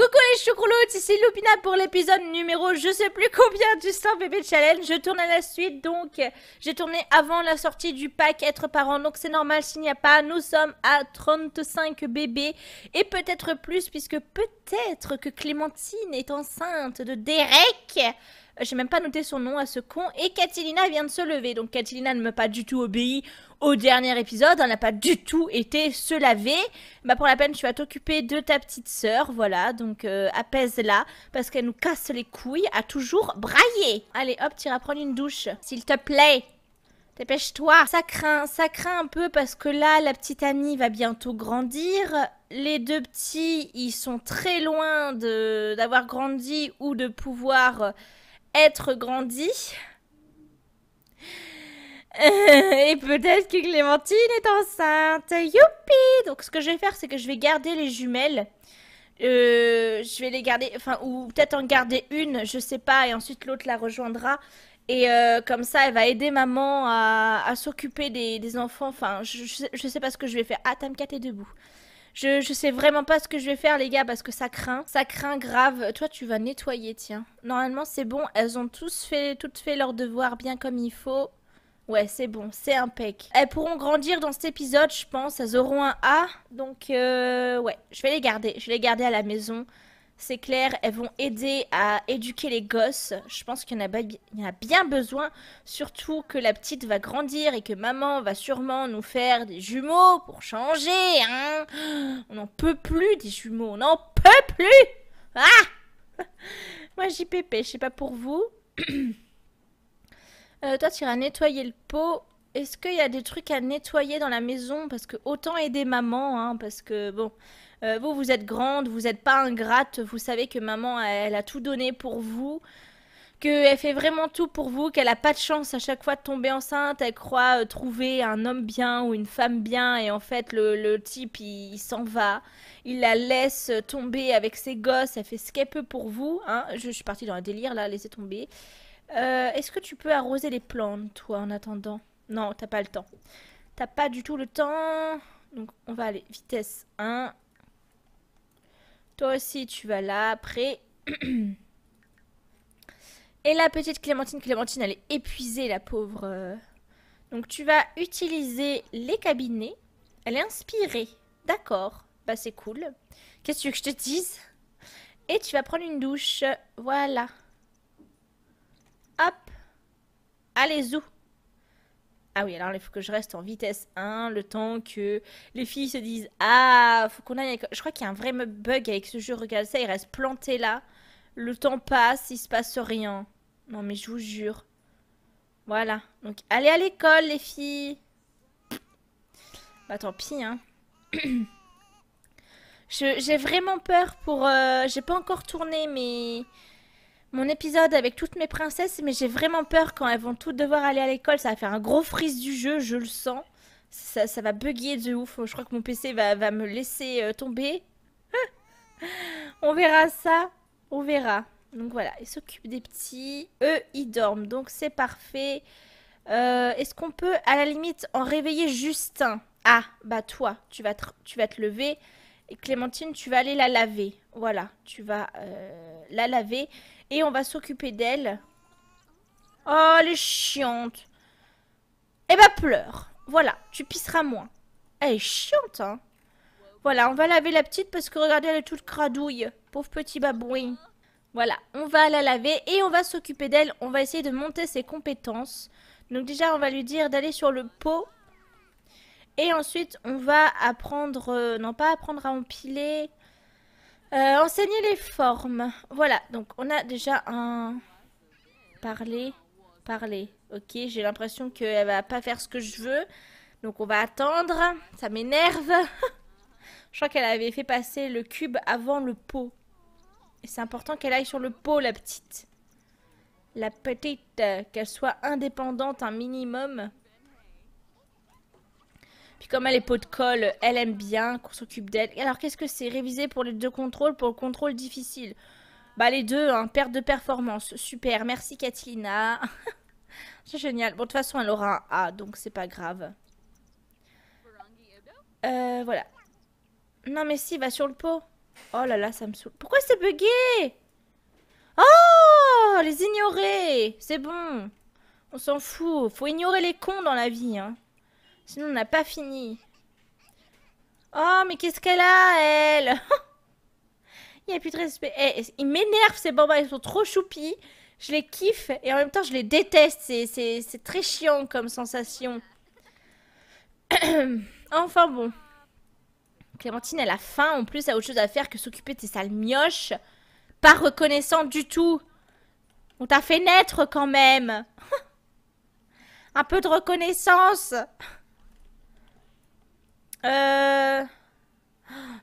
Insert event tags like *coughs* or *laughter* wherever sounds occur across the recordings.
Coucou les choucroutes, ici Lupina pour l'épisode numéro je sais plus combien du 100 bébé challenge. Je tourne à la suite donc j'ai tourné avant la sortie du pack être parent donc c'est normal s'il n'y a pas. Nous sommes à 35 bébés et peut-être plus puisque peut-être que Clémentine est enceinte de Derek n'ai même pas noté son nom à ce con. Et Catilina vient de se lever. Donc Catilina ne m'a pas du tout obéi au dernier épisode. Elle n'a pas du tout été se laver. Bah pour la peine, tu vas t'occuper de ta petite sœur. Voilà. Donc euh, apaise-la. Parce qu'elle nous casse les couilles à toujours brailler. Allez hop, iras prendre une douche. S'il te plaît. Dépêche-toi. Ça craint, ça craint un peu parce que là, la petite amie va bientôt grandir. Les deux petits, ils sont très loin d'avoir grandi ou de pouvoir être grandi. Euh, et peut-être que Clémentine est enceinte. Youpi Donc ce que je vais faire, c'est que je vais garder les jumelles. Euh, je vais les garder, enfin, ou peut-être en garder une, je sais pas, et ensuite l'autre la rejoindra. Et euh, comme ça, elle va aider maman à, s'occuper des, enfants. Enfin, je, je, sais pas ce que je vais faire. Ah, Tamcat est debout. Je, sais vraiment pas ce que je vais faire, les gars, parce que ça craint. Ça craint grave. Toi, tu vas nettoyer, tiens. Normalement, c'est bon. Elles ont tous fait, toutes fait leur devoir bien comme il faut. Ouais, c'est bon, c'est un peck. Elles pourront grandir dans cet épisode, je pense. Elles auront un A. Donc, euh, ouais, je vais les garder. Je vais les garder à la maison c'est clair, elles vont aider à éduquer les gosses. Je pense qu'il y, en a bien besoin, surtout que la petite va grandir et que maman va sûrement nous faire des jumeaux pour changer, hein. On n'en peut plus des jumeaux, on n'en peut plus ah *laughs* Moi j'y pépé, je sais pas pour vous. *clears throat* Euh, toi tu iras nettoyer le pot. Est-ce qu'il y a des trucs à nettoyer dans la maison Parce que autant aider maman, hein, parce que bon... Euh, vous, vous êtes grande, vous n'êtes pas ingrate, vous savez que maman, elle, a tout donné pour vous qu'elle fait vraiment tout pour vous, qu'elle n'a pas de chance à chaque fois de tomber enceinte, elle croit euh, trouver un homme bien ou une femme bien, et en fait le, type il, s'en va, il la laisse tomber avec ses gosses, elle fait ce qu'elle peut pour vous, hein. je, suis partie dans un délire là, laissez tomber. Euh, est-ce que tu peux arroser les plantes toi en attendant Non, t'as pas le temps. T'as pas du tout le temps, donc on va aller vitesse 1, toi aussi, tu vas là après. *clears throat* Et la petite Clémentine, Clémentine, elle est épuisée, la pauvre. Donc tu vas utiliser les cabinets. Elle est inspirée. D'accord. Bah c'est cool. Qu'est-ce que tu veux que je te dise Et tu vas prendre une douche. Voilà. Hop. Allez, zou. Ah oui, alors il faut que je reste en vitesse 1 le temps que les filles se disent Ah, faut qu'on aille. Je crois qu'il y a un vrai bug avec ce jeu. Regarde ça, il reste planté là. Le temps passe, il se passe rien. Non, mais je vous jure. Voilà. Donc, allez à l'école, les filles. Bah, tant pis, hein. *clears throat* J'ai vraiment peur pour. Euh, j'ai pas encore tourné, mais mon épisode avec toutes mes princesses, mais j'ai vraiment peur quand elles vont toutes devoir aller à l'école. Ça va faire un gros freeze du jeu, je le sens. Ça, va bugger de ouf. Je crois que mon PC va, va me laisser euh, tomber. *laughs* on verra ça. On verra. Donc voilà, ils s'occupent des petits. Eux, ils dorment. Donc c'est parfait. Euh, est-ce qu'on peut, à la limite, en réveiller Justin Ah, bah toi, tu vas tu vas te lever. Et Clémentine, tu vas aller la laver. Voilà, tu vas euh, la laver et on va s'occuper d'elle. Oh, elle est chiante. Eh bah pleure. Voilà, tu pisseras moins. Elle est chiante, hein. Voilà, on va laver la petite parce que regardez, elle est toute cradouille. Pauvre petit babouin. Voilà, on va la laver et on va s'occuper d'elle. On va essayer de monter ses compétences. Donc déjà, on va lui dire d'aller sur le pot. Et ensuite, on va apprendre... Euh, non, pas apprendre à empiler. Euh, enseigner les formes. Voilà, donc on a déjà un... Parler, parler. Ok, j'ai l'impression qu'elle va pas faire ce que je veux. Donc on va attendre. Ça m'énerve. *laughs* je crois qu'elle avait fait passer le cube avant le pot. Et c'est important qu'elle aille sur le pot, la petite. La petite, euh, qu'elle soit indépendante un minimum. Puis comme elle est pot de colle, elle aime bien qu'on s'occupe d'elle. Alors qu'est-ce que c'est Réviser pour les deux contrôles, pour le contrôle difficile. Bah les deux, hein, perte de performance. Super, merci Katlina. *laughs* c'est génial. Bon, de toute façon, elle aura un A, donc c'est pas grave. Euh, voilà. Non mais si, va sur le pot. Oh là là, ça me saoule. Pourquoi c'est bugué Oh Les ignorer C'est bon. On s'en fout. Faut ignorer les cons dans la vie, hein. Sinon, on n'a pas fini. Oh, mais qu'est-ce qu'elle a, elle *laughs* Il n'y a plus de respect. Eh, eh, ils m'énervent, ces bambins. Ils sont trop choupis. Je les kiffe et en même temps, je les déteste. C'est très chiant comme sensation. *coughs* enfin bon. Clémentine, elle a faim. En plus, elle a autre chose à faire que s'occuper de tes sales mioches. Pas reconnaissante du tout. On t'a fait naître quand même. *laughs* Un peu de reconnaissance. Euh,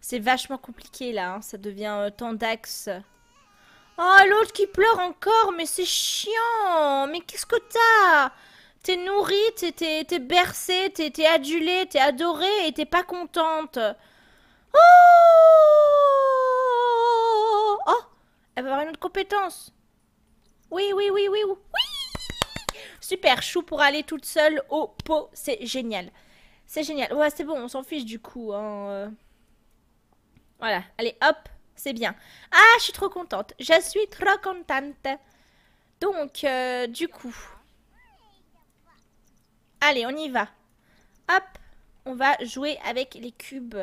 c'est vachement compliqué là, hein. ça devient euh, tant d'axes. Oh, l'autre qui pleure encore, mais c'est chiant Mais qu'est-ce que t'as T'es nourrie, t'es bercée, t'es adulée, t'es adorée et t'es pas contente. Oh Oh Elle va avoir une autre compétence. Oui, oui, oui, oui, oui Super, chou pour aller toute seule au pot, c'est génial. C'est génial. Ouais, c'est bon, on s'en fiche du coup. Hein, euh. Voilà. Allez, hop, c'est bien. Ah, je suis trop contente. Je suis trop contente. Donc, euh, du coup. Allez, on y va. Hop, on va jouer avec les cubes.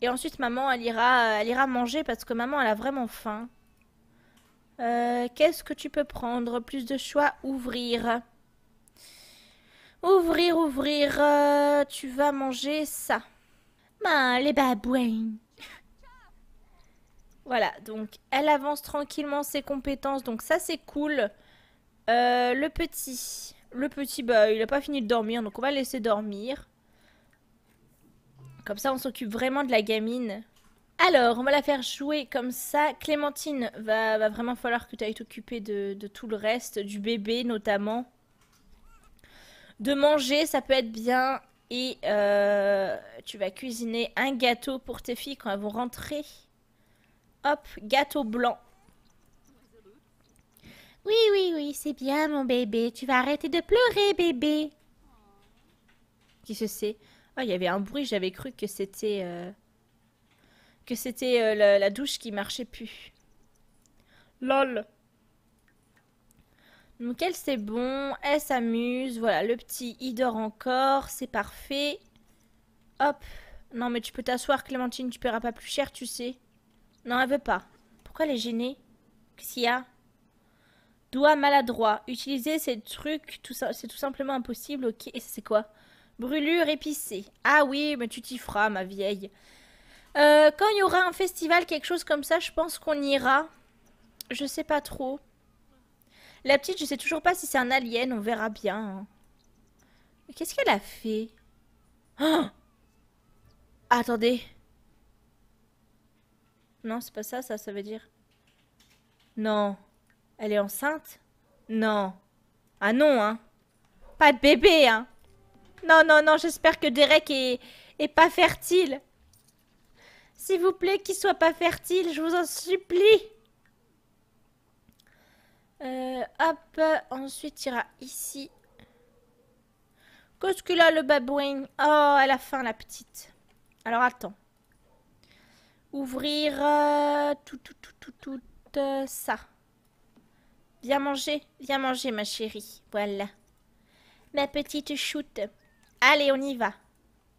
Et ensuite, maman, elle ira, elle ira manger parce que maman, elle a vraiment faim. Euh, qu'est-ce que tu peux prendre Plus de choix, ouvrir. Ouvrir, ouvrir. Euh, tu vas manger ça. Ben, les babouins. voilà, donc elle avance tranquillement ses compétences. Donc ça, c'est cool. Euh, le petit. Le petit, bah, il n'a pas fini de dormir. Donc on va le laisser dormir. Comme ça, on s'occupe vraiment de la gamine. Alors, on va la faire jouer comme ça. Clémentine, va, va vraiment falloir que tu ailles t'occuper de tout le reste, du bébé notamment. De manger, ça peut être bien. Et euh, tu vas cuisiner un gâteau pour tes filles quand elles vont rentrer. Hop, gâteau blanc. Oui, oui, oui, c'est bien mon bébé. Tu vas arrêter de pleurer, bébé. Qui se sait Ah, il y avait un bruit, j'avais cru que c'était... Euh, que c'était euh, la, la douche qui marchait plus. Lol. Donc elle c'est bon, elle s'amuse, voilà, le petit il dort encore, c'est parfait. Hop, non mais tu peux t'asseoir Clémentine, tu paieras pas plus cher tu sais. Non elle veut pas. Pourquoi les gêner gênée a Doigt maladroit, utiliser ces trucs, c'est tout simplement impossible, ok, c'est quoi Brûlure épicée. Ah oui, mais tu t'y feras ma vieille. Euh, quand il y aura un festival, quelque chose comme ça, je pense qu'on ira. Je sais pas trop. La petite, je sais toujours pas si c'est un alien, on verra bien. Hein. Qu'est-ce qu'elle a fait oh Attendez. Non, c'est pas ça, ça, ça veut dire... Non. Elle est enceinte Non. Ah non, hein Pas de bébé, hein Non, non, non, j'espère que Derek est... est pas fertile. S'il vous plaît, qu'il soit pas fertile, je vous en supplie hop, ensuite ira ici. Qu'est-ce qu'il a le babouin Oh, elle a faim la petite. Alors attends. Ouvrir tout, tout, tout, tout, tout ça. Viens manger, viens manger ma chérie. Voilà. Ma petite choute. Allez, on y va.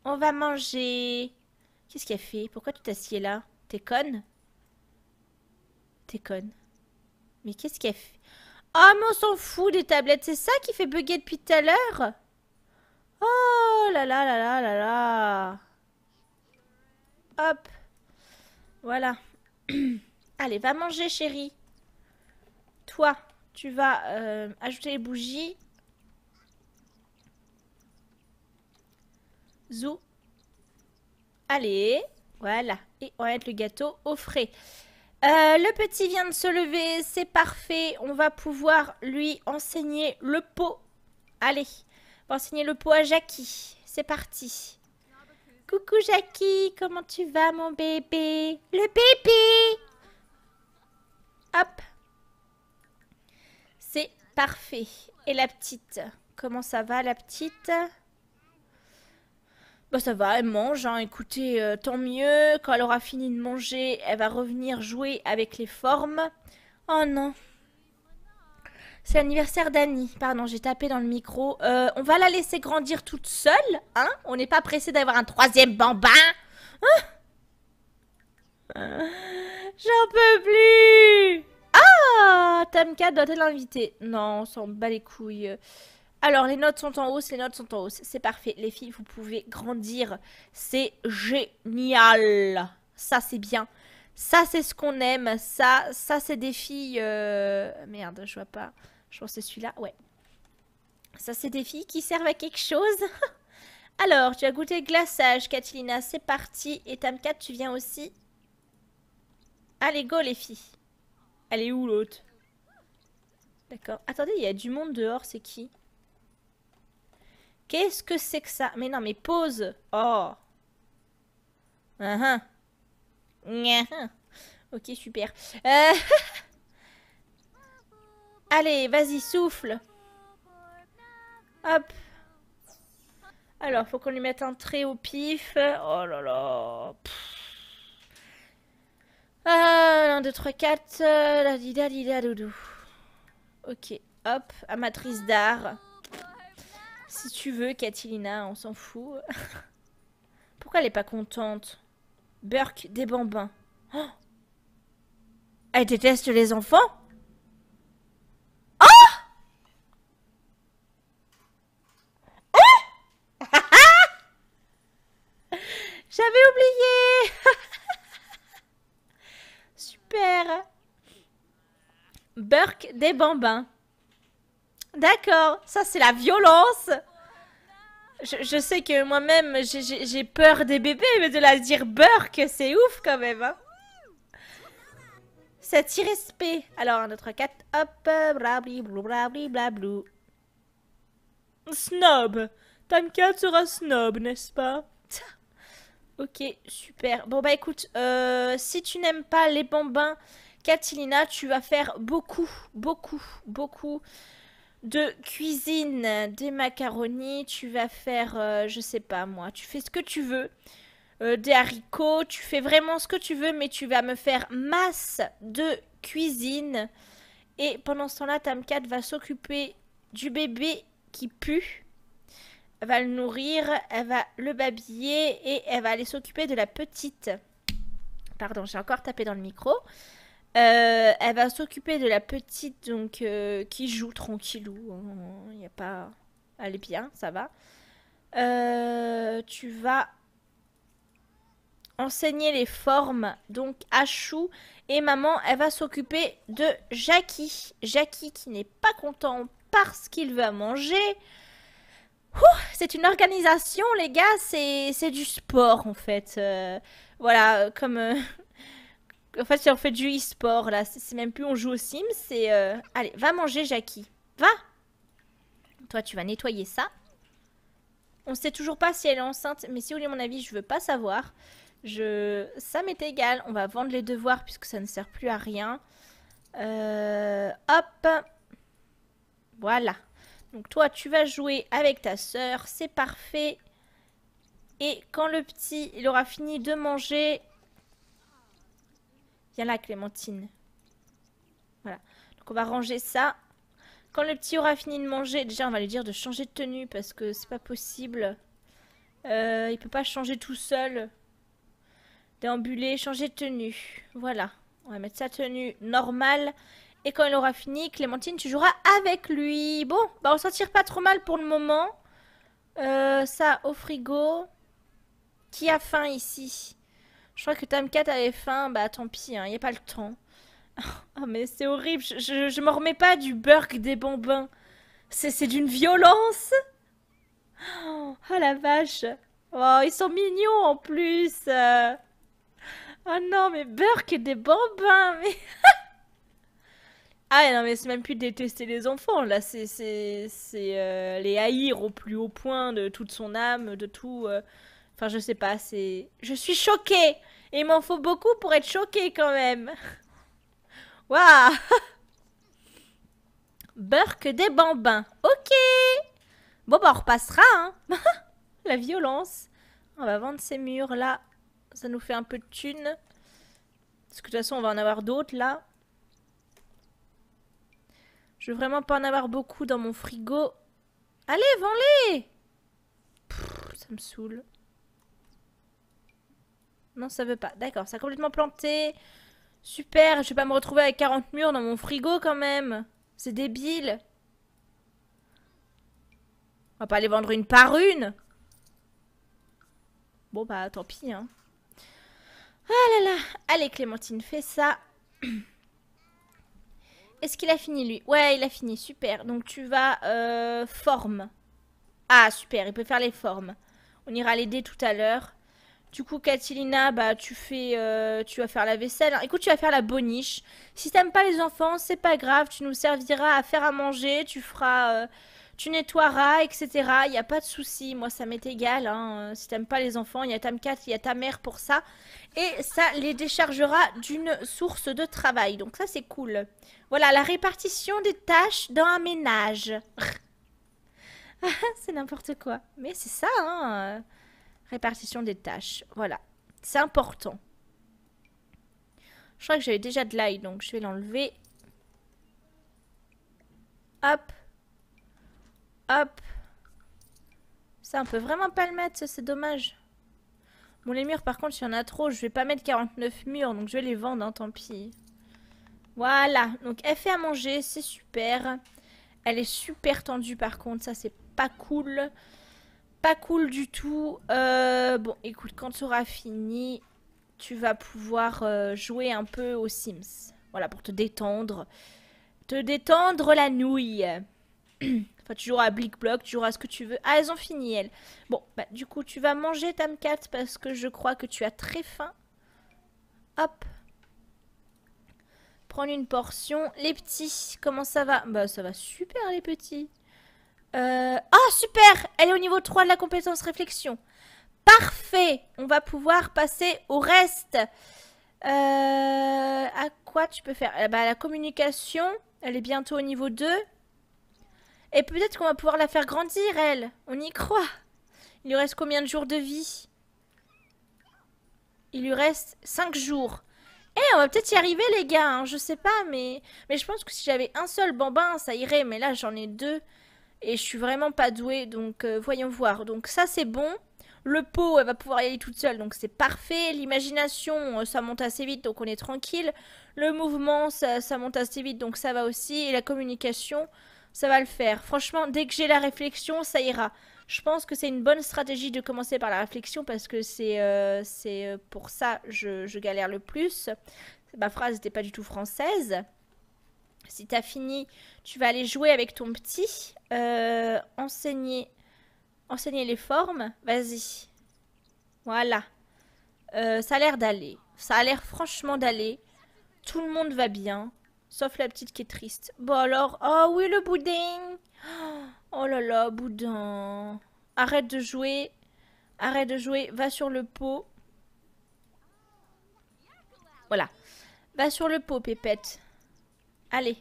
On va manger. Qu'est-ce qu'elle fait Pourquoi tu t'assieds là T'es conne T'es conne. Mais qu'est-ce qu'elle fait Ah, oh, mais on s'en fout des tablettes, c'est ça qui fait bugger depuis tout à l'heure Oh là là là là là là Hop Voilà. *clears throat* Allez, va manger, chérie. Toi, tu vas euh, ajouter les bougies. Zou. Allez, voilà. Et on va mettre le gâteau au frais. Euh, le petit vient de se lever, c'est parfait. On va pouvoir lui enseigner le pot. Allez, on va enseigner le pot à Jackie. C'est parti. Coucou Jackie, comment tu vas mon bébé Le bébé Hop. C'est parfait. Et la petite Comment ça va la petite bah ça va, elle mange, hein. écoutez, euh, tant mieux. Quand elle aura fini de manger, elle va revenir jouer avec les formes. Oh non. C'est l'anniversaire d'Annie. Pardon, j'ai tapé dans le micro. Euh, on va la laisser grandir toute seule, hein On n'est pas pressé d'avoir un troisième bambin hein. euh, J'en peux plus Ah Tamka doit-elle inviter Non, on s'en bat les couilles. Alors, les notes sont en hausse, les notes sont en hausse. C'est parfait. Les filles, vous pouvez grandir. C'est génial. Ça, c'est bien. Ça, c'est ce qu'on aime. Ça, ça c'est des filles... Euh, merde, je vois pas. Je pense que c'est celui-là. Ouais. Ça, c'est des filles qui servent à quelque chose. *laughs* Alors, tu as goûté le glaçage, Catalina. C'est parti. Et Tamkat, tu viens aussi. Allez, go, les filles. Elle est où, l'autre D'accord. Attendez, il y a du monde dehors. C'est qui Qu'est-ce que c'est que ça Mais non, mais pause Oh uh-huh. Uh-huh. Ok, super. Euh, *laughs* allez, vas-y, souffle. Hop. Alors, faut qu'on lui mette un trait au pif. Oh là là. 1, 2, 3, 4. La Ok, hop. Amatrice d'art. Si tu veux, Catilina, on s'en fout. *laughs* Pourquoi elle est pas contente Burke, des bambins. Oh! elle déteste les enfants Oh hein? *laughs* J'avais oublié *laughs* Super Burke des bambins. D'accord, ça c'est la violence. Je, sais que moi-même j'ai peur des bébés, mais de la dire Burk, c'est ouf quand même. Hein. Cet irrespect. Alors, notre 4, hop, blabli, bla blablou. Snob. tu sera snob, n'est-ce pas Ok, super. Bon bah écoute, euh, si tu n'aimes pas les bambins, Catilina, tu vas faire beaucoup, beaucoup, beaucoup de cuisine, euh, des macaronis, tu vas faire, euh, je sais pas moi, tu fais ce que tu veux, euh, des haricots, tu fais vraiment ce que tu veux, mais tu vas me faire masse de cuisine. Et pendant ce temps-là, Tamkat va s'occuper du bébé qui pue. va le nourrir, elle va le babiller et elle va aller s'occuper de la petite. Pardon, j'ai encore tapé dans le micro. Euh, elle va s'occuper de la petite donc euh, qui joue tranquillou. Il hein, a pas, elle est bien, ça va. Euh, tu vas enseigner les formes donc à Chou et maman, elle va s'occuper de Jackie. Jackie qui n'est pas content parce qu'il veut manger. C'est une organisation, les gars, c'est du sport en fait. voilà, comme en fait, si on fait du e-sport, là, c'est même plus on joue au Sims, c'est... Euh, allez, va manger, Jackie. Va Toi, tu vas nettoyer ça. On sait toujours pas si elle est enceinte, mais si vous voulez mon avis, je veux pas savoir. Je... Ça m'est égal, on va vendre les devoirs puisque ça ne sert plus à rien. Euh, hop Voilà. Donc toi, tu vas jouer avec ta sœur, c'est parfait. Et quand le petit, il aura fini de manger, Viens là, Clémentine. Voilà. Donc on va ranger ça. Quand le petit aura fini de manger, déjà on va lui dire de changer de tenue parce que c'est pas possible. Euh, il peut pas changer tout seul. Déambuler, changer de tenue. Voilà. On va mettre sa tenue normale. Et quand il aura fini, Clémentine, tu joueras avec lui. Bon, bah on s'en tire pas trop mal pour le moment. Euh, ça au frigo. Qui a faim ici je crois que 4 avait faim, bah tant pis, hein, il n'y a pas le temps. *laughs* oh mais c'est horrible, je, ne me remets pas du burk des bambins. C'est d'une violence *gasps* oh, la vache Oh ils sont mignons en plus Oh non mais burk des bambins *laughs* Ah non mais c'est même plus détester les enfants là c'est c'est euh, les haïr au plus haut point de toute son âme de tout euh. Enfin, je sais pas, c'est. Je suis choquée Et il m'en faut beaucoup pour être choquée quand même *laughs* Waouh *laughs* Burke des bambins. Ok Bon, bah, on repassera, hein *laughs* La violence. On va vendre ces murs là. Ça nous fait un peu de thunes. Parce que de toute façon, on va en avoir d'autres là. Je veux vraiment pas en avoir beaucoup dans mon frigo. Allez, vends-les Ça me saoule. Non, ça veut pas. D'accord, ça a complètement planté. Super, je vais pas me retrouver avec 40 murs dans mon frigo quand même. C'est débile. On va pas les vendre une par une. Bon bah tant pis hein. Ah là là. Allez Clémentine, fais ça. *clears throat* Est-ce qu'il a fini lui Ouais, il a fini, super. Donc tu vas... Euh, forme. Ah, super, il peut faire les formes. On ira l'aider tout à l'heure. Du coup, Catilina, bah, tu fais, euh, tu vas faire la vaisselle. Écoute, tu vas faire la boniche. Si t'aimes pas les enfants, c'est pas grave. Tu nous serviras à faire à manger. Tu feras, euh, tu nettoieras, etc. Il y a pas de souci. Moi, ça m'est égal. Hein. Euh, si t'aimes pas les enfants, il y a ta il y a ta mère pour ça. Et ça les déchargera d'une source de travail. Donc ça, c'est cool. Voilà, la répartition des tâches dans un ménage. *laughs* c'est n'importe quoi. Mais c'est ça, hein. Répartition des tâches. Voilà. C'est important. Je crois que j'avais déjà de l'ail, donc je vais l'enlever. Hop. Hop. Ça, on peut vraiment pas le mettre, c'est dommage. Bon, les murs, par contre, il y en a trop. Je vais pas mettre 49 murs, donc je vais les vendre, hein, tant pis. Voilà, donc elle fait à manger, c'est super. Elle est super tendue, par contre, ça, c'est pas cool pas cool du tout. Euh, bon, écoute, quand tu auras fini, tu vas pouvoir euh, jouer un peu aux Sims. Voilà, pour te détendre. Te détendre la nouille. *clears throat* enfin, tu joueras à Blick Block, tu joueras à ce que tu veux. Ah, elles ont fini, elles. Bon, bah, du coup, tu vas manger, Tamcat, parce que je crois que tu as très faim. Hop. Prendre une portion. Les petits, comment ça va Bah, ça va super, les petits. Oh, super Elle est au niveau 3 de la compétence réflexion. Parfait On va pouvoir passer au reste. Euh, à quoi tu peux faire eh ben, La communication, elle est bientôt au niveau 2. Et peut-être qu'on va pouvoir la faire grandir, elle. On y croit. Il lui reste combien de jours de vie Il lui reste 5 jours. Eh, on va peut-être y arriver, les gars. Hein. Je sais pas, mais... Mais je pense que si j'avais un seul bambin, ça irait. Mais là, j'en ai deux et je suis vraiment pas douée, donc euh, voyons voir. Donc ça c'est bon. Le pot, elle va pouvoir y aller toute seule, donc c'est parfait. L'imagination, euh, ça monte assez vite, donc on est tranquille. Le mouvement, ça, ça, monte assez vite, donc ça va aussi. Et la communication, ça va le faire. Franchement, dès que j'ai la réflexion, ça ira. Je pense que c'est une bonne stratégie de commencer par la réflexion parce que c'est euh, c'est pour ça que je, je, galère le plus. Ma phrase n'était pas du tout française. Si tu fini, tu vas aller jouer avec ton petit, euh, enseigner, enseigner les formes, vas-y. Voilà. Euh, ça a l'air d'aller. Ça a l'air franchement d'aller. Tout le monde va bien. Sauf la petite qui est triste. Bon alors, oh oui le boudin Oh là là, boudin Arrête de jouer. Arrête de jouer. Va sur le pot. Voilà. Va sur le pot, pépette. Allez,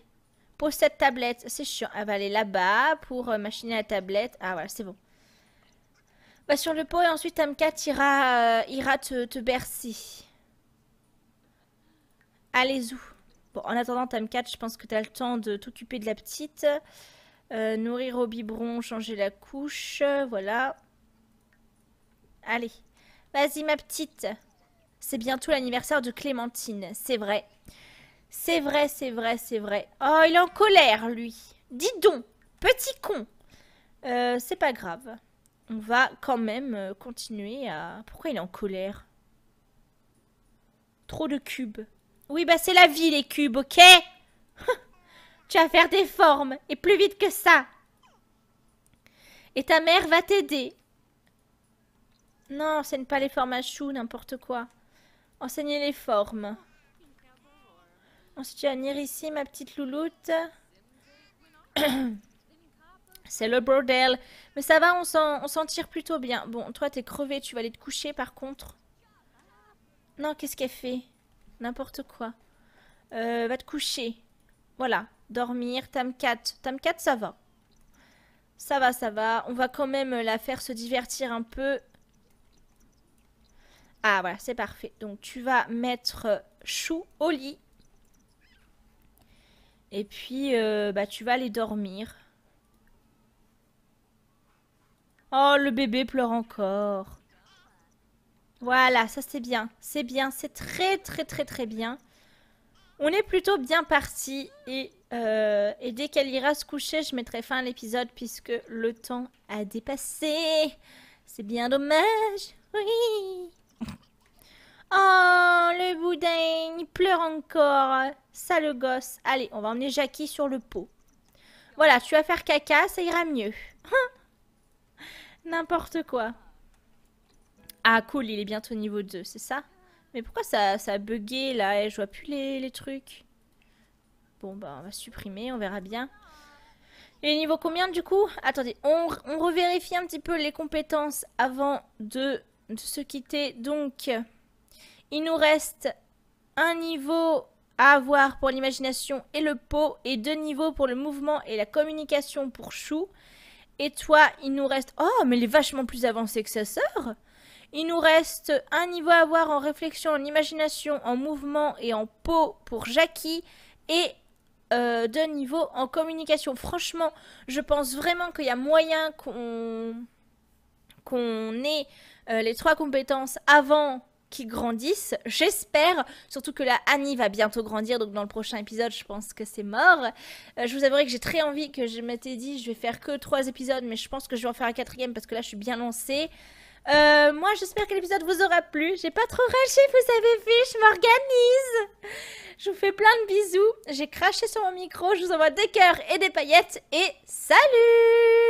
pose cette tablette. C'est chiant. Elle va aller là-bas pour euh, machiner la tablette. Ah, voilà, c'est bon. Va bah, sur le pot et ensuite Tamcat ira, euh, ira te, te bercer. Allez-y. Bon, en attendant, Tamcat, je pense que tu as le temps de t'occuper de la petite. Euh, nourrir au biberon, changer la couche. Voilà. Allez. Vas-y, ma petite. C'est bientôt l'anniversaire de Clémentine, c'est vrai. C'est vrai, c'est vrai, c'est vrai. Oh, il est en colère, lui. Dis donc, petit con. Euh, c'est pas grave. On va quand même euh, continuer à... Pourquoi il est en colère Trop de cubes. Oui, bah c'est la vie, les cubes, ok *laughs* Tu vas faire des formes, et plus vite que ça. Et ta mère va t'aider. Non, enseigne pas les formes à choux, n'importe quoi. Enseignez les formes. On se tue à ici, ma petite louloute. *clears throat* C'est le bordel. Mais ça va, on s'en tire plutôt bien. Bon, toi, t'es crevé, tu vas aller te coucher, par contre. Non, qu'est-ce qu'elle fait N'importe quoi. Euh, va te coucher. Voilà, dormir. Tam 4. Tam 4, ça va. Ça va, ça va. On va quand même la faire se divertir un peu. Ah, voilà, c'est parfait. Donc, tu vas mettre Chou au lit. Et puis, euh, bah, tu vas aller dormir. Oh, le bébé pleure encore. Voilà, ça c'est bien. C'est bien, c'est très très très très bien. On est plutôt bien parti et, euh, et dès qu'elle ira se coucher, je mettrai fin à l'épisode puisque le temps a dépassé. C'est bien dommage. Oui. Oh, le boudin, il pleure encore. Sale gosse. Allez, on va emmener Jackie sur le pot. Voilà, tu vas faire caca, ça ira mieux. *laughs* N'importe quoi. Ah, cool, il est bientôt niveau 2, c'est ça Mais pourquoi ça, ça a bugué, là eh, Je vois plus les, trucs. Bon, bah, on va supprimer, on verra bien. Et niveau combien, du coup Attendez, on, on revérifie un petit peu les compétences avant de, de se quitter. Donc... Il nous reste un niveau à avoir pour l'imagination et le pot, et deux niveaux pour le mouvement et la communication pour Chou. Et toi, il nous reste... Oh, mais il est vachement plus avancé que sa sœur Il nous reste un niveau à avoir en réflexion, en imagination, en mouvement et en pot pour Jackie, et euh, deux niveaux en communication. Franchement, je pense vraiment qu'il y a moyen qu'on qu'on ait euh, les trois compétences avant qui grandissent, j'espère, surtout que la Annie va bientôt grandir, donc dans le prochain épisode, je pense que c'est mort. Euh, je vous avouerai que j'ai très envie que je m'étais dit, je vais faire que trois épisodes, mais je pense que je vais en faire un quatrième parce que là, je suis bien lancée. Euh, moi, j'espère que l'épisode vous aura plu. J'ai pas trop râché, vous avez vu, je m'organise. Je vous fais plein de bisous. J'ai craché sur mon micro, je vous envoie des cœurs et des paillettes. Et salut